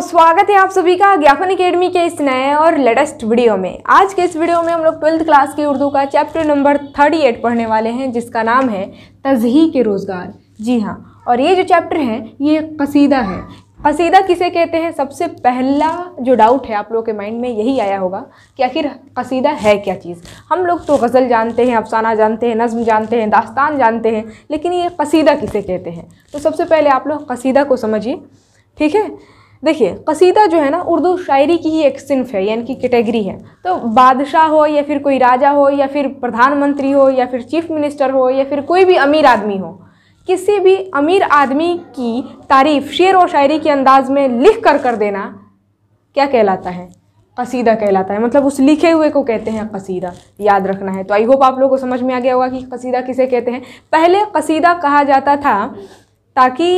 स्वागत है आप सभी का ज्ञापन अकेडमी के इस नए और लेटेस्ट वीडियो में आज के इस वीडियो में हम लोग ट्वेल्थ क्लास की उर्दू का चैप्टर नंबर थर्टी एट पढ़ने वाले हैं जिसका नाम है तजही के रोज़गार जी हाँ और ये जो चैप्टर है ये कसीदा है कसीदा किसे कहते हैं सबसे पहला जो डाउट है आप लोगों के माइंड में यही आया होगा कि आखिर कसीदा है क्या चीज़ हम लोग तो गज़ल जानते हैं अफसाना जानते हैं नज़म जानते हैं दास्तान जानते हैं लेकिन ये कसीदा किसे कहते हैं तो सबसे पहले आप लोग कसीदा को समझिए ठीक है देखिए कसीदा जो है ना उर्दू शायरी की ही एक सिंफ है यानी कि कैटेगरी है तो बादशाह हो या फिर कोई राजा हो या फिर प्रधानमंत्री हो या फिर चीफ मिनिस्टर हो या फिर कोई भी अमीर आदमी हो किसी भी अमीर आदमी की तारीफ शेर और शायरी के अंदाज में लिख कर कर देना क्या कहलाता है कसीदा कहलाता है मतलब उस लिखे हुए को कहते हैं कसीदा याद रखना है तो आई होप आप लोगों को समझ में आ गया होगा कि कसीदा किसे कहते हैं पहले कसीदा कहा जाता था ताकि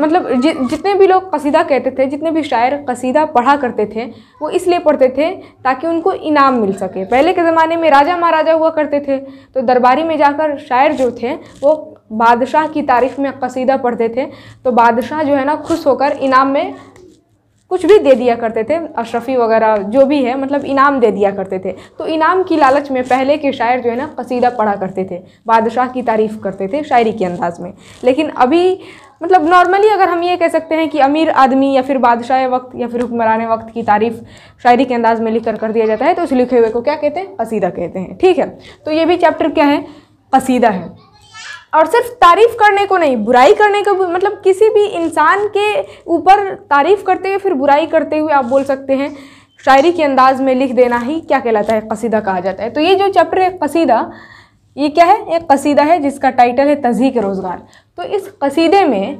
मतलब जि, जितने भी लोग कसीदा कहते थे जितने भी शायर कसीदा पढ़ा करते थे वो इसलिए पढ़ते थे ताकि उनको इनाम मिल सके पहले के ज़माने में राजा महाराजा हुआ करते थे तो दरबारी में जाकर शायर जो थे वो बादशाह की तारीफ़ में कसीदा पढ़ते थे तो बादशाह जो है ना खुश होकर इनाम में कुछ भी दे दिया करते थे अशरफ़ी वगैरह जो भी है मतलब इनाम दे दिया करते थे तो इनाम की लालच में पहले के शायर जो है ना कसीदा पढ़ा करते थे बादशाह की तारीफ़ करते थे शायरी के अंदाज़ में लेकिन अभी मतलब नॉर्मली अगर हम ये कह सकते हैं कि अमीर आदमी या फिर बादशाह वक्त या फिर हुक्मरान वक्त की तारीफ़ शायरी के अंदाज़ में लिख कर कर दिया जाता है तो उस लिखे हुए को क्या कहते हैं कसीदा कहते हैं ठीक है तो ये भी चैप्टर क्या है कसीदा है और सिर्फ तारीफ़ करने को नहीं बुराई करने को मतलब किसी भी इंसान के ऊपर तारीफ़ करते हुए फिर बुराई करते हुए आप बोल सकते हैं शायरी के अंदाज़ में लिख देना ही क्या कहलाता है कसीदा कहा जाता है तो ये जो चैप्टर है कसीदा ये क्या है एक कसीदा है जिसका टाइटल है तजीक रोज़गार तो इस कसीदे में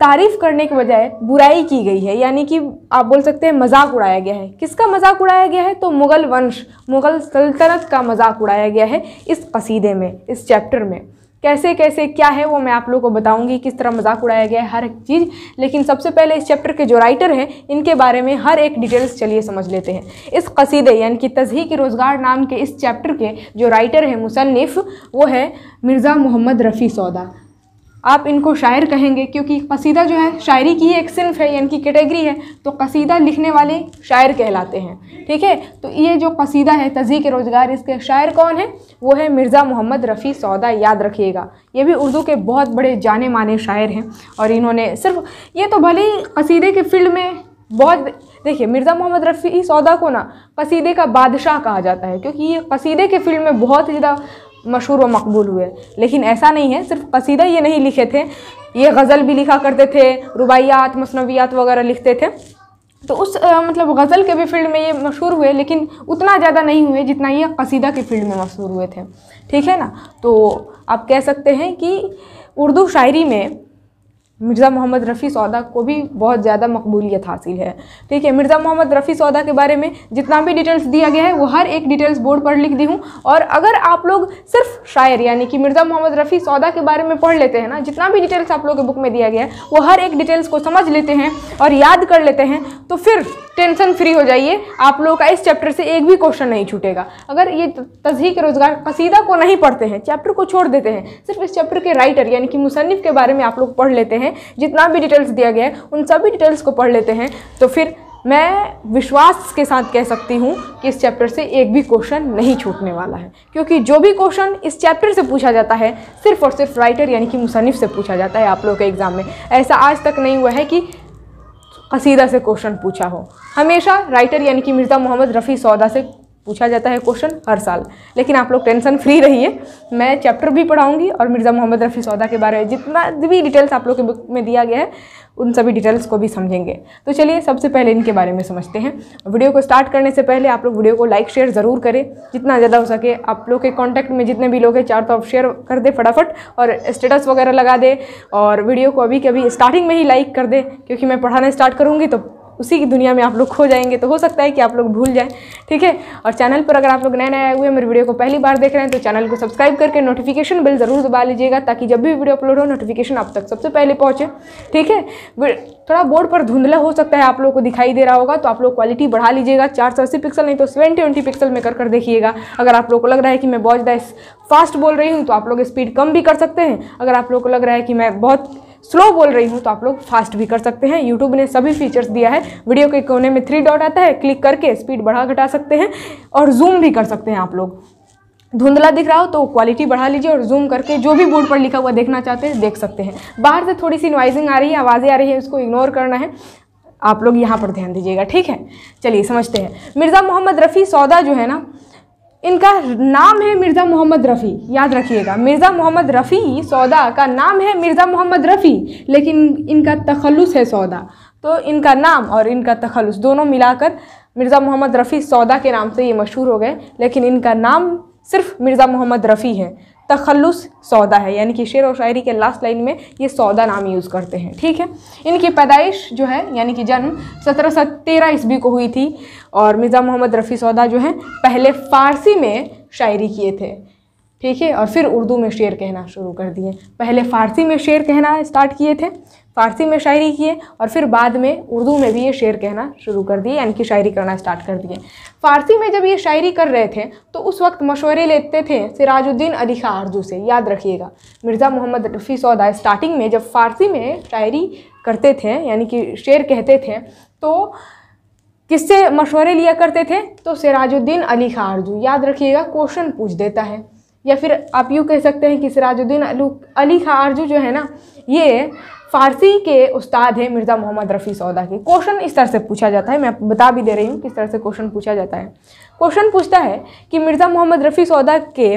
तारीफ़ करने के बजाय बुराई की गई है यानी कि आप बोल सकते हैं मजाक उड़ाया गया है किसका मजाक उड़ाया गया है तो मुग़ल वंश मुग़ल सल्तनत का मजाक उड़ाया गया है इस कसीदे में इस चैप्टर में कैसे कैसे क्या है वो मैं आप लोगों को बताऊंगी किस तरह मजाक उड़ाया गया है हर एक चीज़ लेकिन सबसे पहले इस चैप्टर के जो राइटर हैं इनके बारे में हर एक डिटेल्स चलिए समझ लेते हैं इस कसीदे यानी कि तजही के रोज़गार नाम के इस चैप्टर के जो राइटर हैं मुसनफ़ वो है मिर्ज़ा मोहम्मद रफ़ी सौदा आप इनको शायर कहेंगे क्योंकि कसीदा जो है शायरी की एक सिंफ है यानी कि कैटेगरी है तो कसीदा लिखने वाले शायर कहलाते हैं ठीक है तो ये जो कसीदा है तजी के रोज़गार इसके शायर कौन है वो है मिर्ज़ा मोहम्मद रफ़ी सौदा याद रखिएगा ये भी उर्दू के बहुत बड़े जाने माने शायर हैं और इन्होंने सिर्फ ये तो भले ही कसीदे के फील्ड में बहुत देखिए मिर्ज़ा मोहम्मद रफ़ी सौदा को ना कसीदे का बादशाह कहा जाता है क्योंकि ये कसीदे के फील्ड में बहुत ज़्यादा मशहूर व मकबूल हुए लेकिन ऐसा नहीं है सिर्फ कसीदा ये नहीं लिखे थे ये गज़ल भी लिखा करते थे रुबायात मसनवियात वगैरह लिखते थे तो उस आ, मतलब गज़ल के भी फील्ड में ये मशहूर हुए लेकिन उतना ज़्यादा नहीं हुए जितना ये कसीदा के फील्ड में मशहूर हुए थे ठीक है ना तो आप कह सकते हैं कि उर्दू शायरी में मिर्ज़ा मोहम्मद रफ़ी सौदा को भी बहुत ज़्यादा मकबूलियत हासिल है ठीक है मिर्ज़ा मोहम्मद रफ़ी सौदा के बारे में जितना भी डिटेल्स दिया गया है वो हर एक डिटेल्स बोर्ड पर लिख दी हूँ और अगर आप लोग सिर्फ शायर यानी कि मिर्ज़ा मोहम्मद रफ़ी सौदा के बारे में पढ़ लेते हैं ना जितना भी डिटेल्स आप लोग के बुक में दिया गया है वो हर एक डिटेल्स को समझ लेते हैं और याद कर लेते हैं तो फिर टेंशन फ्री हो जाइए आप लोगों का इस चैप्टर से एक भी क्वेश्चन नहीं छूटेगा अगर ये तजी के रोज़गार कसीदा को नहीं पढ़ते हैं चैप्टर को छोड़ देते हैं सिर्फ इस चैप्टर के राइटर यानी कि मुसनफ़ के बारे में आप लोग पढ़ लेते हैं हैं जितना भी डिटेल्स दिया गया है उन सभी डिटेल्स को पढ़ लेते हैं तो फिर मैं विश्वास के साथ कह सकती हूँ कि इस चैप्टर से एक भी क्वेश्चन नहीं छूटने वाला है क्योंकि जो भी क्वेश्चन इस चैप्टर से पूछा जाता है सिर्फ और सिर्फ राइटर यानी कि मुसनफ़ से पूछा जाता है आप लोगों के एग्ज़ाम में ऐसा आज तक नहीं हुआ है कि कसीदा से क्वेश्चन पूछा हो हमेशा राइटर यानी कि मिर्ज़ा मोहम्मद रफ़ी सौदा से पूछा जाता है क्वेश्चन हर साल लेकिन आप लोग टेंशन फ्री रहिए मैं चैप्टर भी पढ़ाऊंगी और मिर्ज़ा मोहम्मद रफ़ी सौदा के बारे में जितना भी डिटेल्स आप लोग के बुक में दिया गया है उन सभी डिटेल्स को भी समझेंगे तो चलिए सबसे पहले इनके बारे में समझते हैं वीडियो को स्टार्ट करने से पहले आप लोग वीडियो को लाइक शेयर ज़रूर करें जितना ज़्यादा हो सके आप लोग के कॉन्टैक्ट में जितने भी लोग हैं चार तो आप शेयर कर दें फटाफट और स्टेटस वगैरह लगा दें और वीडियो को अभी कभी स्टार्टिंग में ही लाइक कर दें क्योंकि मैं पढ़ाना स्टार्ट करूँगी तो उसी की दुनिया में आप लोग खो जाएंगे तो हो सकता है कि आप लोग भूल जाएँ ठीक है और चैनल पर अगर आप लोग नए नए आए हुए मेरे वीडियो को पहली बार देख रहे हैं तो चैनल को सब्सक्राइब करके नोटिफिकेशन बिल ज़रूर दबा लीजिएगा ताकि जब भी वीडियो अपलोड हो नोटिफिकेशन आप तक सबसे पहले पहुँचे ठीक है थोड़ा बोर्ड पर धुंधला हो सकता है आप लोग को दिखाई दे रहा होगा तो आप लोग क्वालिटी बढ़ा लीजिएगा चार सौ अस्सी पिक्सल नहीं तो सेवन ट्वेंटी पिक्सल में कर कर देखिएगा अगर आप लोग को लग रहा है कि मैं बहुत ज़्यादा फास्ट बोल रही हूँ तो आप लोग स्पीड कम भी कर सकते हैं अगर आप लोग को लग रहा है कि मैं बहुत स्लो बोल रही हूँ तो आप लोग फास्ट भी कर सकते हैं यूट्यूब ने सभी फीचर्स दिया है वीडियो के कोने में थ्री डॉट आता है क्लिक करके स्पीड बढ़ा घटा सकते हैं और जूम भी कर सकते हैं आप लोग धुंधला दिख रहा हो तो क्वालिटी बढ़ा लीजिए और जूम करके जो भी बोर्ड पर लिखा हुआ देखना चाहते हैं देख सकते हैं बाहर से थोड़ी सी नॉइजिंग आ रही है आवाज़ें आ रही है उसको इग्नोर करना है आप लोग यहाँ पर ध्यान दीजिएगा ठीक है चलिए समझते हैं मिर्ज़ा मोहम्मद रफ़ी सौदा जो है ना इनका नाम है मिर्ज़ा मोहम्मद रफ़ी याद रखिएगा मिर्ज़ा मोहम्मद रफ़ी सौदा का नाम है मिर्ज़ा मोहम्मद रफ़ी लेकिन इनका तखलस है सौदा तो इनका नाम और इनका तखलुस दोनों मिलाकर मिर्ज़ा मोहम्मद रफ़ी सौदा के नाम से ये मशहूर हो गए लेकिन इनका नाम सिर्फ मिर्ज़ा मोहम्मद रफ़ी है तखलुस सौदा है यानी कि शेर और शायरी के लास्ट लाइन में ये सौदा नाम यूज़ करते हैं ठीक है इनकी पैदाइश जो है यानी कि जन्म सत्रह सौ तेरह ईस्वी को हुई थी और मिर्ज़ा मोहम्मद रफ़ी सौदा जो है पहले फ़ारसी में शायरी किए थे ठीक है और फिर उर्दू में शेर कहना शुरू कर दिए पहले फ़ारसी में शेर कहना स्टार्ट किए थे फ़ारसी में शायरी किए और फिर बाद में उर्दू में भी ये शेर कहना शुरू कर दिए यानी कि शायरी करना स्टार्ट कर दिए फ़ारसी में जब ये शायरी कर रहे थे तो उस वक्त मशवरे लेते थे सिराजुद्दीन अली ख़ा आरजू से याद रखिएगा मिर्ज़ा मोहम्मद रफ़ी सौदा स्टार्टिंग में जब फ़ारसी में शायरी करते थे यानी कि शेर कहते थे तो किससे मशवरे लिया करते थे तो सिराजुद्दीन अली खा आरजू याद रखिएगा क्वेश्चन पूछ देता है या फिर आप यूँ कह सकते हैं कि सिराजुद्दीन अली खां आरजू जो है ना ये फारसी के उस्ताद हैं मिर्ज़ा मोहम्मद रफ़ी सौदा के क्वेश्चन इस तरह से पूछा जाता है मैं आपको बता भी दे रही हूँ किस तरह से क्वेश्चन पूछा जाता है क्वेश्चन पूछता है कि मिर्ज़ा मोहम्मद रफ़ी सौदा के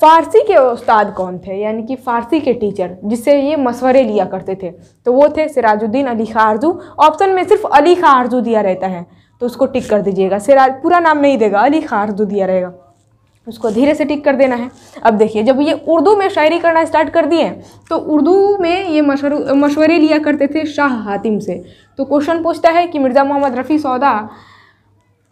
फारसी के उस्ताद कौन थे यानी कि फारसी के टीचर जिससे ये मशवरे लिया करते थे तो वो थे सिराजुद्दीन अली खां आरजू ऑप्शन में सिर्फ अली ख़ा आरजू दिया रहता है तो उसको टिक कर दीजिएगा सिराज पूरा नाम नहीं देगा अली ख़ा आरजू दिया रहेगा उसको धीरे से टिक कर देना है अब देखिए जब ये उर्दू में शायरी करना स्टार्ट कर दिए तो उर्दू में ये मशवरे लिया करते थे शाह हातिम से तो क्वेश्चन पूछता है कि मिर्ज़ा मोहम्मद रफ़ी सौदा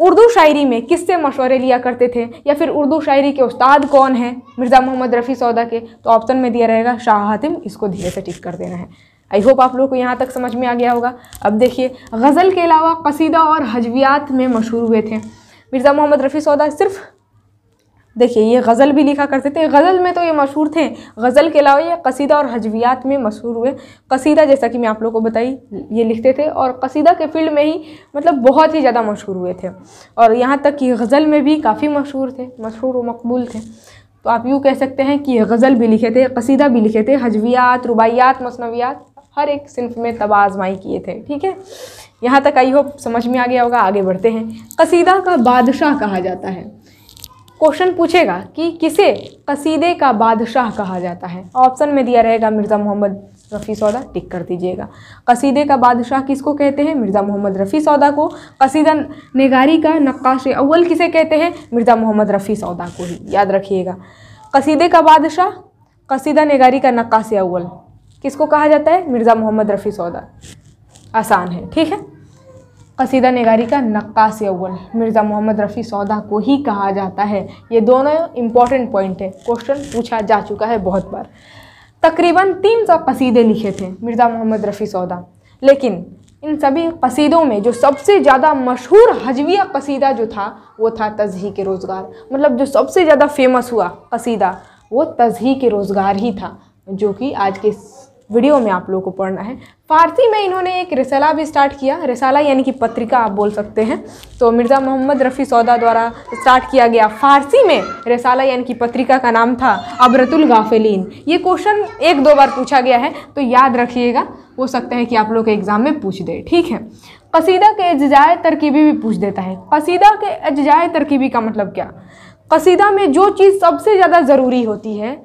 उर्दू शायरी में किससे मशवरे लिया करते थे या फिर उर्दू शायरी के उस्ताद कौन हैं मिर्ज़ा मोहम्मद रफ़ी सौदा के तो ऑप्शन में दिया रहेगा शाह हातिम इसको धीरे से टिक कर देना है आई होप आप लोगों को यहाँ तक समझ में आ गया होगा अब देखिए गज़ल के अलावा कसीदा और हजवियात में मशहूर हुए थे मिर्ज़ा मोहम्मद रफ़ी सौदा सिर्फ़ देखिए ये गज़ल भी लिखा करते थे गज़ल में तो ये मशहूर थे गज़ल के अलावा ये कसीदा और हजवियात में मशहूर हुए कसीदा जैसा कि मैं आप लोगों को बताई ये लिखते थे और कसीदा के फील्ड में ही मतलब बहुत ही ज़्यादा मशहूर हुए थे और यहाँ तक कि गज़ल में भी काफ़ी मशहूर थे मशहूर व मकबूल थे तो आप यूँ कह सकते हैं कि गज़ल भी लिखे थे कसीदा भी लिखे थे हजवियात रुबाइयात मसनवियात हर एक सिंफ में तबाजमाई किए थे ठीक है यहाँ तक आई होप समझ में आ गया होगा आगे बढ़ते हैं कसीदा का बादशाह कहा जाता है क्वेश्चन पूछेगा कि किसे कसीदे का बादशाह कहा जाता है ऑप्शन में दिया रहेगा मिर्ज़ा मोहम्मद रफ़ी सौदा टिक कर दीजिएगा कसीदे का बादशाह किसको कहते हैं मिर्ज़ा मोहम्मद रफ़ी सौदा को कसीदा नगारी का नक्काश अव्वल किसे कहते हैं मिर्ज़ा मोहम्मद रफ़ी सौदा को ही याद रखिएगा कसीदे का बादशाह कसीदा नगारी का नक्काश अव्वल किसको कहा जाता है मिर्ज़ा मोहम्मद रफ़ी सौदा आसान है ठीक है कसीदा नगारी का नक्काश अव्वल मिर्ज़ा मोहम्मद रफ़ी सौदा को ही कहा जाता है ये दोनों इम्पॉर्टेंट पॉइंट है क्वेश्चन पूछा जा चुका है बहुत बार तकरीबन तीन सौ कसीदे लिखे थे मिर्ज़ा मोहम्मद रफ़ी सौदा लेकिन इन सभी कसीदों में जो सबसे ज़्यादा मशहूर हजविया कसीदा जो था वो था तजही के रोज़गार मतलब जो सबसे ज़्यादा फेमस हुआ कसीदा वो तजही के रोज़गार ही था जो कि आज के वीडियो में आप लोगों को पढ़ना है फारसी में इन्होंने एक रिसाला भी स्टार्ट किया रिसाला यानी कि पत्रिका आप बोल सकते हैं तो मिर्ज़ा मोहम्मद रफ़ी सौदा द्वारा स्टार्ट किया गया फारसी में रिसाला यानी कि पत्रिका का नाम था अबरतुल गाफिलीन ये क्वेश्चन एक दो बार पूछा गया है तो याद रखिएगा हो सकता है कि आप लोग के एग्ज़ाम में पूछ दे ठीक है कसीदा के अजाय तरकीबी भी पूछ देता है कसीदा के अजाय तरकीबी का मतलब क्या कसीदा में जो चीज़ सबसे ज़्यादा ज़रूरी होती है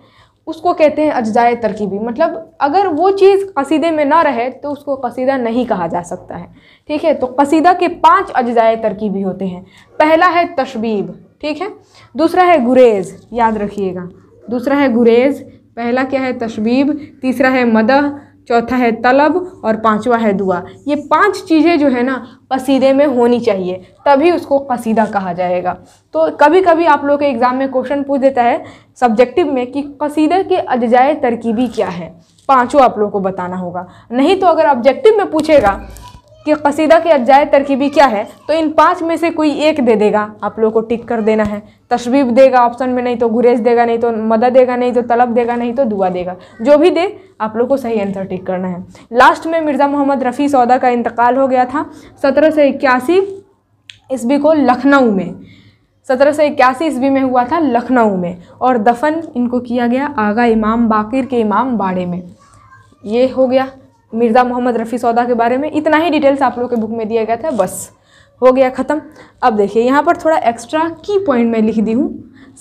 उसको कहते हैं अजाए तरकीबी मतलब अगर वो चीज़ कसीदे में ना रहे तो उसको कसीदा नहीं कहा जा सकता है ठीक है तो कसीदा के पांच अजाए तरकीबी होते हैं पहला है तशबीब ठीक है दूसरा है गुरेज याद रखिएगा दूसरा है गुरेज पहला क्या है तशबीब तीसरा है मदह चौथा है तलब और पांचवा है दुआ ये पांच चीज़ें जो है ना कसीदे में होनी चाहिए तभी उसको कसीदा कहा जाएगा तो कभी कभी आप लोग के एग्ज़ाम में क्वेश्चन पूछ देता है सब्जेक्टिव में कि कसीदे के अजाय तरकीबी क्या है पाँचों आप लोगों को बताना होगा नहीं तो अगर ऑब्जेक्टिव में पूछेगा कि कसीदा की अज्जाय तरकीबी क्या है तो इन पाँच में से कोई एक दे देगा आप लोगों को टिक कर देना है तशवीब देगा ऑप्शन में नहीं तो गुरेज देगा नहीं तो मदा देगा नहीं तो तलब देगा नहीं तो दुआ देगा जो भी दे आप लोग को सही आंसर टिक करना है लास्ट में मिर्ज़ा मोहम्मद रफ़ी सौदा का इंतकाल हो गया था सत्रह सौ इक्यासी ईस्वी को लखनऊ में सत्रह सौ इक्यासी ईस्वी में हुआ था लखनऊ में और दफन इनको किया गया आगा इमाम बाकिर के इमाम बाड़े में ये हो गया मिर्ज़ा मोहम्मद रफ़ी सौदा के बारे में इतना ही डिटेल्स आप लोग के बुक में दिया गया था बस हो गया ख़त्म अब देखिए यहाँ पर थोड़ा एक्स्ट्रा की पॉइंट मैं लिख दी हूँ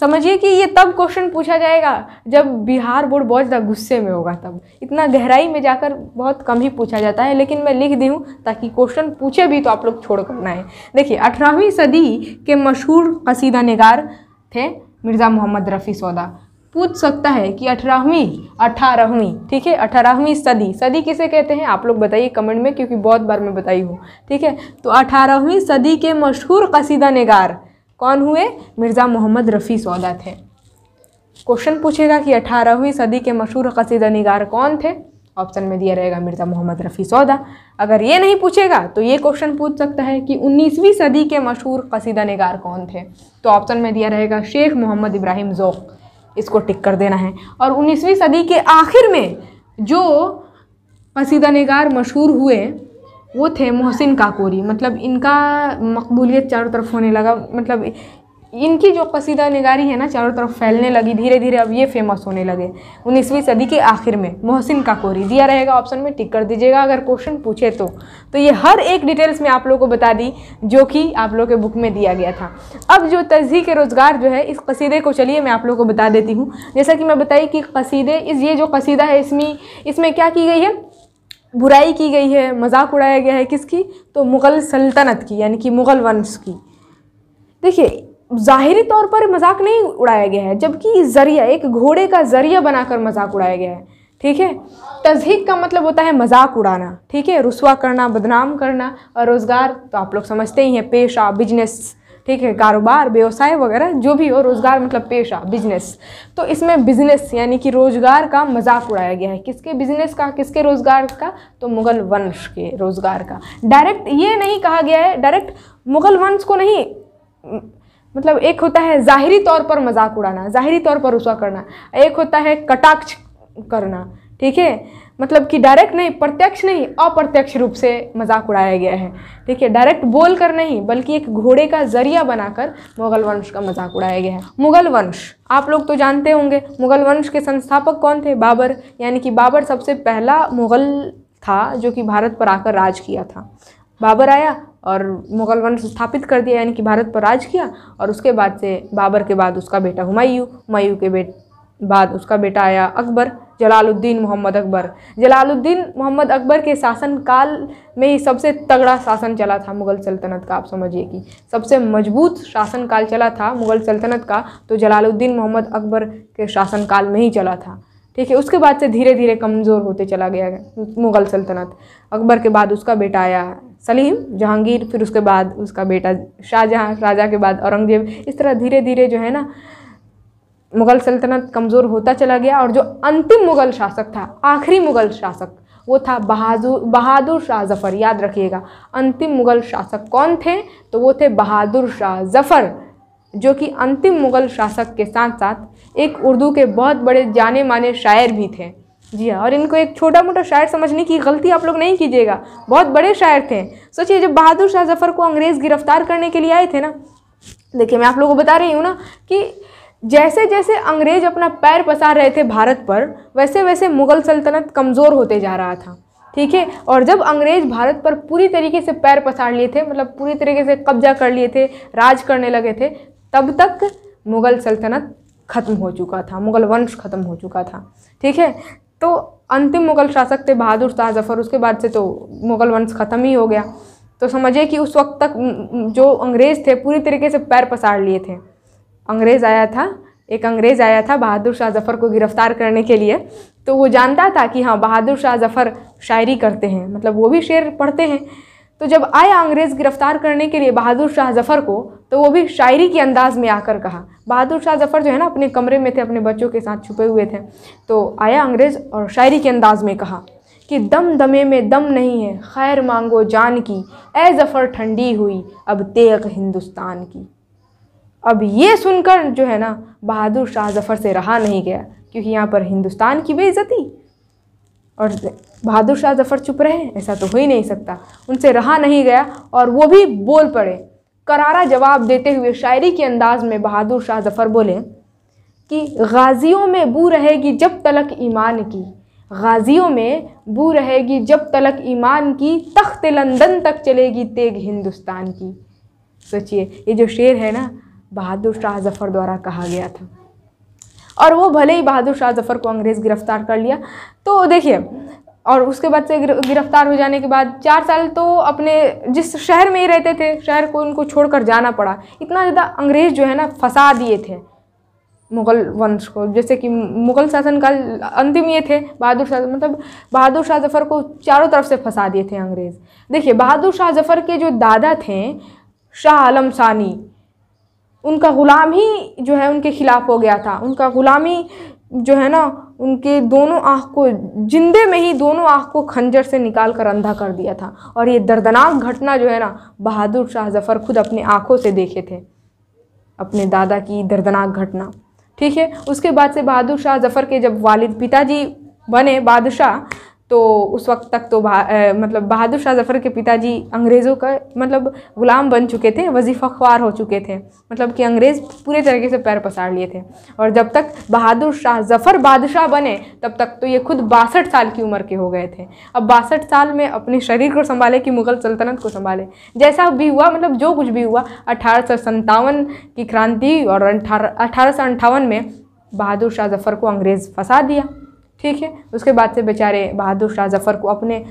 समझिए कि ये तब क्वेश्चन पूछा जाएगा जब बिहार बोर्ड बहुत ज़्यादा गुस्से में होगा तब इतना गहराई में जाकर बहुत कम ही पूछा जाता है लेकिन मैं लिख दी हूँ ताकि क्वेश्चन पूछे भी तो आप लोग छोड़ करना है देखिए अठारहवीं सदी के मशहूर कसीदा नगार थे मिर्ज़ा मोहम्मद रफ़ी सौदा पूछ सकता है कि अठारहवीं अठारहवीं ठीक है अठारहवीं सदी सदी किसे कहते हैं आप लोग बताइए कमेंट में क्योंकि बहुत बार मैं बताई हूँ ठीक है तो अठारहवीं सदी के मशहूर कसीदा नगार कौन हुए मिर्ज़ा मोहम्मद रफ़ी सौदा थे क्वेश्चन पूछेगा कि अठारहवीं सदी के मशहूर कसीदा नगार कौन थे ऑप्शन में दिया रहेगा मिर्ज़ा मोहम्मद रफ़ी सौदा अगर ये नहीं पूछेगा तो ये क्वेश्चन पूछ सकता है कि 19वीं सदी के मशहूर कसीदा नगार कौन थे तो ऑप्शन में दिया रहेगा शेख मोहम्मद इब्राहिम ज़ोक़ इसको टिक कर देना है और 19वीं सदी के आखिर में जो कसीदा नगार मशहूर हुए वो थे मोहसिन काकोरी मतलब इनका मकबूलियत चारों तरफ होने लगा मतलब इनकी जो कसीदा निगारी है ना चारों तरफ फैलने लगी धीरे धीरे अब ये फेमस होने लगे उन्नीसवीं सदी के आखिर में मोहसिन काकोरी दिया रहेगा ऑप्शन में टिक कर दीजिएगा अगर क्वेश्चन पूछे तो तो ये हर एक डिटेल्स में आप लोगों को बता दी जो कि आप लोगों के बुक में दिया गया था अब जो तजी के रोज़गार जो है इस कसीदे को चलिए मैं आप लोग को बता देती हूँ जैसा कि मैं बताई कि कसीदे इस ये जो कसीदा है इसमें इसमें क्या की गई है बुराई की गई है मजाक उड़ाया गया है किसकी तो मुग़ल सल्तनत की यानी कि मुग़ल वंश की देखिए ज़ाहरी तौर पर मजाक नहीं उड़ाया गया है जबकि जरिया एक घोड़े का जरिया बनाकर मजाक उड़ाया गया है ठीक है तजहीक का मतलब होता है मजाक उड़ाना ठीक है रुसवा करना बदनाम करना और रोज़गार तो आप लोग समझते ही हैं पेशा बिजनेस ठीक है कारोबार व्यवसाय वगैरह जो भी हो रोज़गार मतलब पेशा बिजनेस तो इसमें बिजनेस यानी कि रोज़गार का मजाक उड़ाया गया है किसके बिजनेस का किसके रोज़गार का तो मुग़ल वंश के रोज़गार का डायरेक्ट ये नहीं कहा गया है डायरेक्ट मुग़ल वंश को नहीं मतलब एक होता है ज़ाहरी तौर पर मजाक उड़ाना ज़ाहरी तौर पर रुसवा करना एक होता है कटाक्ष करना ठीक है मतलब कि डायरेक्ट नहीं प्रत्यक्ष नहीं अप्रत्यक्ष रूप से मजाक उड़ाया गया है ठीक है डायरेक्ट बोल कर नहीं बल्कि एक घोड़े का जरिया बनाकर मुगल वंश का मजाक उड़ाया गया है मुगल वंश आप लोग तो जानते होंगे मुगल वंश के संस्थापक कौन थे बाबर यानी कि बाबर सबसे पहला मुगल था जो कि भारत पर आकर राज किया था बाबर आया और मुगल वंश स्थापित कर दिया यानी कि भारत पर राज किया और उसके बाद से बाबर के बाद उसका बेटा हुमायूं हुमायूं के बेट बाद उसका बेटा आया अकबर जलालुद्दीन मोहम्मद अकबर जलालुद्दीन मोहम्मद अकबर के शासनकाल में ही सबसे तगड़ा शासन चला था मुगल सल्तनत का आप समझिए कि सबसे मजबूत शासनकाल चला था मुगल सल्तनत का तो जलालुद्दीन मोहम्मद अकबर के शासनकाल में ही चला था ठीक है उसके बाद से धीरे धीरे कमज़ोर होते चला गया मुगल सल्तनत अकबर के बाद उसका बेटा आया सलीम जहांगीर फिर उसके बाद उसका बेटा शाहजहाँ राजा के बाद औरंगजेब इस तरह धीरे धीरे जो है ना मुग़ल सल्तनत कमज़ोर होता चला गया और जो अंतिम मुग़ल शासक था आखिरी मुग़ल शासक वो था बहादुर बहादुर शाह जफ़र याद रखिएगा अंतिम मुग़ल शासक कौन थे तो वो थे बहादुर शाह जफ़र जो कि अंतिम मुग़ल शासक के साथ साथ एक उर्दू के बहुत बड़े जाने माने शायर भी थे जी हाँ और इनको एक छोटा मोटा शायर समझने की गलती आप लोग नहीं कीजिएगा बहुत बड़े शायर थे सोचिए जब बहादुर शाह जफ़र को अंग्रेज़ गिरफ्तार करने के लिए आए थे ना देखिए मैं आप लोगों को बता रही हूँ ना कि जैसे जैसे अंग्रेज़ अपना पैर पसार रहे थे भारत पर वैसे वैसे मुग़ल सल्तनत कमज़ोर होते जा रहा था ठीक है और जब अंग्रेज़ भारत पर पूरी तरीके से पैर पसार लिए थे मतलब पूरी तरीके से कब्जा कर लिए थे राज करने लगे थे तब तक मुग़ल सल्तनत ख़त्म हो चुका था मुग़ल वंश ख़त्म हो चुका था ठीक है तो अंतिम मुग़ल शासक थे बहादुर शाह जफ़र उसके बाद से तो मुग़ल वंश ख़त्म ही हो गया तो समझिए कि उस वक्त तक जो अंग्रेज़ थे पूरी तरीके से पैर पसार लिए थे अंग्रेज़ आया था एक अंग्रेज़ आया था बहादुर शाह जफ़र को गिरफ़्तार करने के लिए तो वो जानता था कि हाँ बहादुर शाह जफ़र शायरी करते हैं मतलब वो भी शेर पढ़ते हैं तो जब आए अंग्रेज़ गिरफ्तार करने के लिए बहादुर शाह जफ़र को तो वो भी शायरी के अंदाज़ में आकर कहा बहादुर शाह जफ़र जो है ना अपने कमरे में थे अपने बच्चों के साथ छुपे हुए थे तो आया अंग्रेज़ और शायरी के अंदाज़ में कहा कि दम दमे में दम नहीं है खैर मांगो जान की ए जफ़र ठंडी हुई अब तेग हिंदुस्तान की अब ये सुनकर जो है ना बहादुर शाह जफ़र से रहा नहीं गया क्योंकि यहाँ पर हिंदुस्तान की बेइज्जती और बहादुर शाह जफ़र चुप रहे ऐसा तो हो ही नहीं सकता उनसे रहा नहीं गया और वो भी बोल पड़े करारा जवाब देते हुए शायरी के अंदाज में बहादुर शाह जफ़र बोले कि गाजियों में बू रहेगी जब तलक ईमान की गाजियों में बू रहेगी जब तलक ईमान की तख्त लंदन तक चलेगी तेग हिंदुस्तान की सोचिए ये जो शेर है ना बहादुर शाह जफ़र द्वारा कहा गया था और वो भले ही बहादुर शाह जफ़र को अंग्रेज़ गिरफ्तार कर लिया तो देखिए और उसके बाद से गिरफ्तार हो जाने के बाद चार साल तो अपने जिस शहर में ही रहते थे शहर को उनको छोड़कर जाना पड़ा इतना ज़्यादा अंग्रेज़ जो है ना फंसा दिए थे मुग़ल वंश को जैसे कि मुग़ल शासन का अंतिम ये थे बहादुर शाह मतलब बहादुर शाह जफ़र को चारों तरफ से फंसा दिए थे अंग्रेज़ देखिए बहादुर शाह जफ़र के जो दादा थे शाह आलम सानी उनका ग़ुलाम ही जो है उनके ख़िलाफ़ हो गया था उनका ग़ुलामी जो है ना उनके दोनों आँख को जिंदे में ही दोनों आँख को खंजर से निकाल कर अंधा कर दिया था और ये दर्दनाक घटना जो है ना बहादुर शाह जफ़र खुद अपने आँखों से देखे थे अपने दादा की दर्दनाक घटना ठीक है उसके बाद से बहादुर शाह जफ़र के जब वालिद पिताजी बने बादशाह तो उस वक्त तक तो भा, आ, मतलब बहादुर शाह जफ़र के पिताजी अंग्रेज़ों का मतलब ग़ुलाम बन चुके थे वजीफ़ा ख्वार हो चुके थे मतलब कि अंग्रेज़ पूरे तरीके से पैर पसार लिए थे और जब तक बहादुर शाह जफ़र बादशाह बने तब तक तो ये खुद बासठ साल की उम्र के हो गए थे अब बासठ साल में अपने शरीर को संभाले कि मुग़ल सल्तनत को संभाले जैसा भी हुआ मतलब जो कुछ भी हुआ अठारह की क्रांति और अठारह में बहादुर शाह जफ़र को अंग्रेज़ फंसा दिया ठीक है उसके बाद से बेचारे बहादुर शाह जफ़र को अपने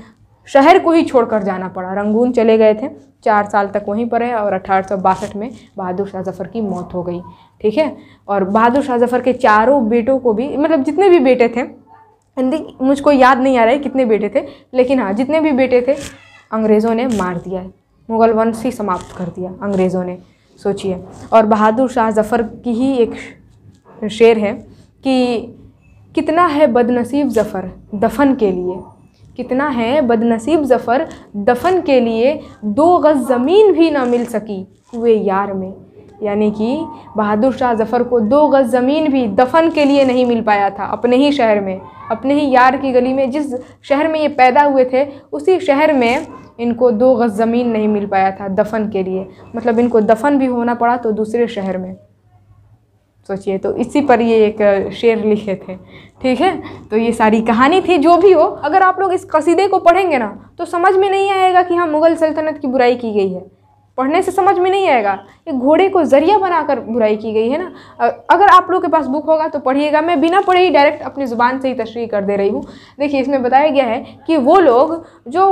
शहर को ही छोड़कर जाना पड़ा रंगून चले गए थे चार साल तक वहीं पर है और अठारह में बहादुर शाह जफ़र की मौत हो गई ठीक है और बहादुर शाह जफ़र के चारों बेटों को भी मतलब जितने भी बेटे थे मुझको याद नहीं आ रहा है कितने बेटे थे लेकिन हाँ जितने भी बेटे थे अंग्रेज़ों ने मार दिया है मुग़ल वंश ही समाप्त कर दिया अंग्रेज़ों ने सोचिए और बहादुर शाह जफ़र की ही एक शेर है कि कितना है बदनसीब ज़फ़र दफन के लिए कितना है बदनसीब ज़फ़र दफन के लिए दो गज़ ज़मीन भी ना मिल सकी हुए यार में यानी कि बहादुर शाह ज़फ़र को दो गज़ ज़मीन भी दफन के लिए नहीं मिल पाया था अपने ही शहर में अपने ही यार की गली में जिस शहर में ये पैदा हुए थे उसी शहर में इनको दो गज़ ज़मीन नहीं मिल पाया था दफन के लिए मतलब इनको दफन भी होना पड़ा तो दूसरे शहर में सोचिए तो इसी पर ये एक शेर लिखे थे ठीक है तो ये सारी कहानी थी जो भी हो अगर आप लोग इस कसीदे को पढ़ेंगे ना तो समझ में नहीं आएगा कि हाँ मुग़ल सल्तनत की बुराई की गई है पढ़ने से समझ में नहीं आएगा ये घोड़े को जरिया बनाकर बुराई की गई है ना अगर आप लोग के पास बुक होगा तो पढ़िएगा मैं बिना पढ़े ही डायरेक्ट अपनी ज़ुबान से ही तशरी कर दे रही हूँ देखिए इसमें बताया गया है कि वो लोग जो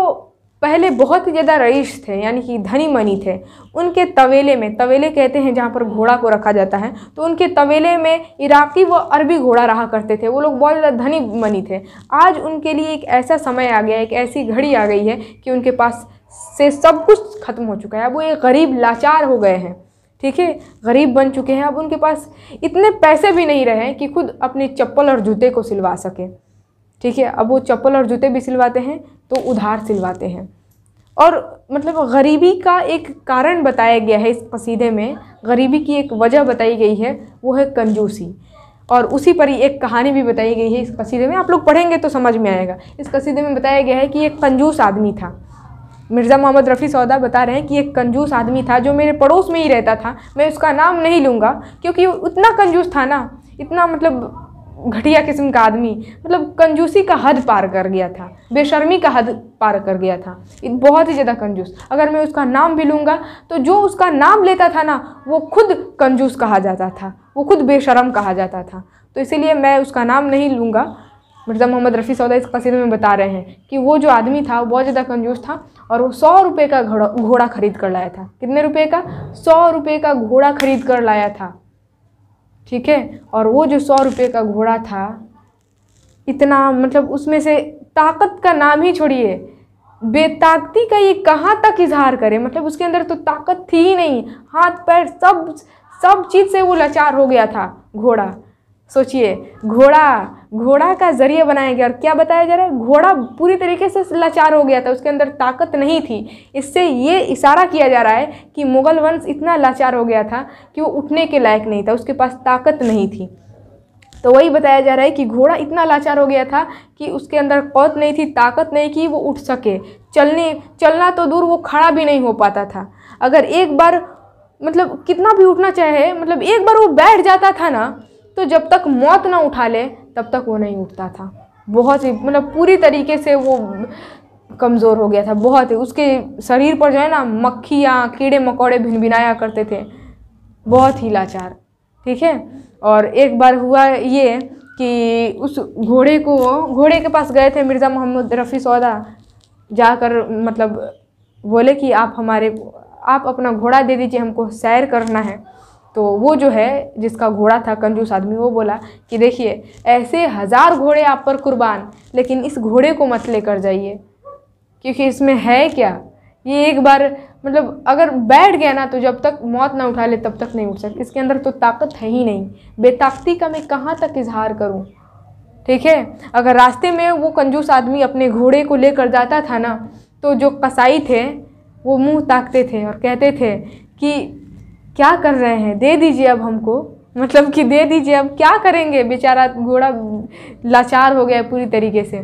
पहले बहुत ही ज़्यादा रईस थे यानी कि धनी मनी थे उनके तवेले में तवेले कहते हैं जहाँ पर घोड़ा को रखा जाता है तो उनके तवेले में इराक़ी व अरबी घोड़ा रहा करते थे वो लोग बहुत ज़्यादा धनी मनी थे आज उनके लिए एक ऐसा समय आ गया एक ऐसी घड़ी आ गई है कि उनके पास से सब कुछ ख़त्म हो चुका है अब वो एक गरीब लाचार हो गए हैं ठीक है गरीब बन चुके हैं अब उनके पास इतने पैसे भी नहीं रहे कि खुद अपने चप्पल और जूते को सिलवा सकें ठीक है अब वो चप्पल और जूते भी सिलवाते हैं तो उधार सिलवाते हैं और मतलब गरीबी का एक कारण बताया गया है इस कसीदे में गरीबी की एक वजह बताई गई है वो है कंजूसी और उसी पर ही एक कहानी भी बताई गई है इस कसीदे में आप लोग पढ़ेंगे तो समझ में आएगा इस कसीदे में बताया गया है कि एक कंजूस आदमी था मिर्ज़ा मोहम्मद रफ़ी सौदा बता रहे हैं कि एक कंजूस आदमी था जो मेरे पड़ोस में ही रहता था मैं उसका नाम नहीं लूँगा क्योंकि उतना कंजूस था ना इतना मतलब घटिया किस्म का आदमी मतलब कंजूसी का हद पार कर गया था बेशर्मी का हद पार कर गया था बहुत ही ज़्यादा कंजूस अगर मैं उसका नाम भी लूँगा तो जो उसका नाम लेता था ना वो खुद कंजूस कहा जाता था वो खुद बेशर्म कहा जाता था तो इसीलिए मैं उसका नाम नहीं लूँगा मिर्ज़ा मोहम्मद रफ़ी सौदा इस कसीदे में बता रहे हैं कि वो जो आदमी था वो बहुत ज़्यादा कंजूस था और वो सौ रुपये का घोड़ा घोड़ा खरीद कर लाया था कितने रुपये का सौ रुपये का घोड़ा खरीद कर लाया था ठीक है और वो जो सौ रुपये का घोड़ा था इतना मतलब उसमें से ताकत का नाम ही छोड़िए बेताकती का ये कहाँ तक इजहार करे मतलब उसके अंदर तो ताकत थी ही नहीं हाथ पैर सब सब चीज़ से वो लाचार हो गया था घोड़ा सोचिए घोड़ा घोड़ा का ज़रिए बनाया गया और क्या बताया जा रहा है घोड़ा पूरी तरीके से लाचार हो गया था उसके अंदर ताकत नहीं थी इससे ये इशारा किया जा रहा है कि मुग़ल वंश इतना लाचार हो गया था कि वो उठने के लायक नहीं था उसके पास ताकत नहीं थी तो वही बताया जा रहा है कि घोड़ा इतना लाचार हो गया था कि उसके अंदर कौत नहीं थी ताकत नहीं कि वो उठ सके चलने चलना तो दूर वो खड़ा भी नहीं हो पाता था अगर एक बार मतलब कितना भी उठना चाहे मतलब एक बार वो बैठ जाता था ना तो जब तक मौत ना उठा ले तब तक वो नहीं उठता था बहुत ही मतलब पूरी तरीके से वो कमज़ोर हो गया था बहुत ही उसके शरीर पर जो है ना मक्खियाँ कीड़े मकोड़े भिन भिनाया करते थे बहुत ही लाचार ठीक है और एक बार हुआ ये कि उस घोड़े को घोड़े के पास गए थे मिर्ज़ा मोहम्मद रफ़ी सौदा जाकर मतलब बोले कि आप हमारे आप अपना घोड़ा दे दीजिए हमको सैर करना है तो वो जो है जिसका घोड़ा था कंजूस आदमी वो बोला कि देखिए ऐसे हज़ार घोड़े आप पर कुर्बान लेकिन इस घोड़े को मत लेकर जाइए क्योंकि इसमें है क्या ये एक बार मतलब अगर बैठ गया ना तो जब तक मौत ना उठा ले तब तक नहीं उठ सकते इसके अंदर तो ताकत है ही नहीं बेताकती का मैं कहाँ तक इजहार करूँ ठीक है अगर रास्ते में वो कंजूस आदमी अपने घोड़े को लेकर जाता था ना तो जो कसाई थे वो मुंह ताकते थे और कहते थे कि क्या कर रहे हैं दे दीजिए अब हमको मतलब कि दे दीजिए अब क्या करेंगे बेचारा घोड़ा लाचार हो गया पूरी तरीके से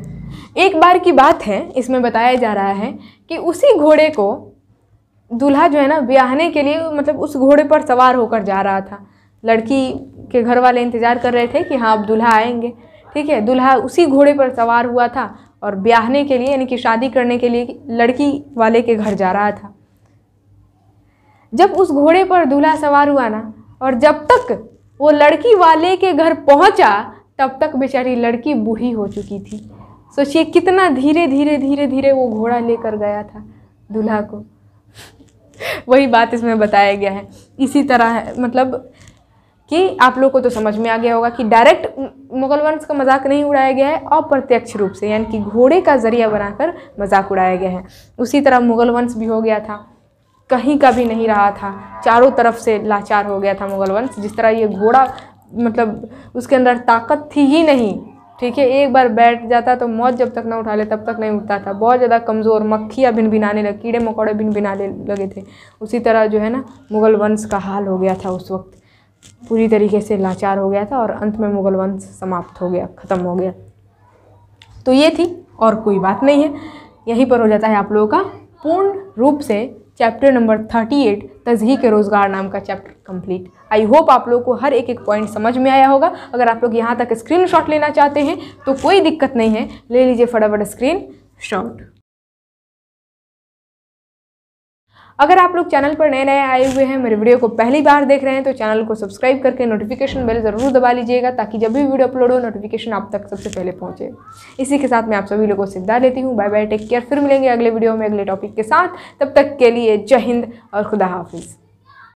एक बार की बात है इसमें बताया जा रहा है कि उसी घोड़े को दूल्हा जो है ना ब्याहने के लिए मतलब उस घोड़े पर सवार होकर जा रहा था लड़की के घर वाले इंतज़ार कर रहे थे कि हाँ अब दूल्हा आएंगे ठीक है दूल्हा उसी घोड़े पर सवार हुआ था और ब्याहने के लिए यानी कि शादी करने के लिए लड़की वाले के घर जा रहा था जब उस घोड़े पर दूल्हा सवार हुआ ना और जब तक वो लड़की वाले के घर पहुंचा तब तक बेचारी लड़की बूढ़ी हो चुकी थी सोचिए कितना धीरे धीरे धीरे धीरे वो घोड़ा लेकर गया था दूल्हा को वही बात इसमें बताया गया है इसी तरह है मतलब कि आप लोग को तो समझ में आ गया होगा कि डायरेक्ट मुगल वंश का मजाक नहीं उड़ाया गया है अप्रत्यक्ष रूप से यानी कि घोड़े का जरिया बनाकर मजाक उड़ाया गया है उसी तरह मुगल वंश भी हो गया था कहीं का भी नहीं रहा था चारों तरफ से लाचार हो गया था मुगल वंश जिस तरह ये घोड़ा मतलब उसके अंदर ताकत थी ही नहीं ठीक है एक बार बैठ जाता तो मौत जब तक ना उठा ले तब तक नहीं उठता था बहुत ज़्यादा कमज़ोर मक्खियाँ भिन भिनाने लगे कीड़े मकोड़े भिन भिनाने लगे थे उसी तरह जो है ना मुग़ल वंश का हाल हो गया था उस वक्त पूरी तरीके से लाचार हो गया था और अंत में मुग़ल वंश समाप्त हो गया ख़त्म हो गया तो ये थी और कोई बात नहीं है यहीं पर हो जाता है आप लोगों का पूर्ण रूप से चैप्टर नंबर 38 तजही के रोज़गार नाम का चैप्टर कंप्लीट आई होप आप लोगों को हर एक एक पॉइंट समझ में आया होगा अगर आप लोग यहाँ तक स्क्रीन शॉट लेना चाहते हैं तो कोई दिक्कत नहीं है ले लीजिए फटाफट स्क्रीन शॉट अगर आप लोग चैनल पर नए नए आए हुए हैं मेरे वीडियो को पहली बार देख रहे हैं तो चैनल को सब्सक्राइब करके नोटिफिकेशन बेल ज़रूर दबा लीजिएगा ताकि जब भी वीडियो अपलोड हो नोटिफिकेशन आप तक सबसे पहले पहुँचे इसी के साथ मैं आप सभी लोगों से विदा लेती हूँ बाय बाय टेक केयर फिर मिलेंगे अगले वीडियो में अगले टॉपिक के साथ तब तक के लिए जय हिंद और खुदा हाफिज़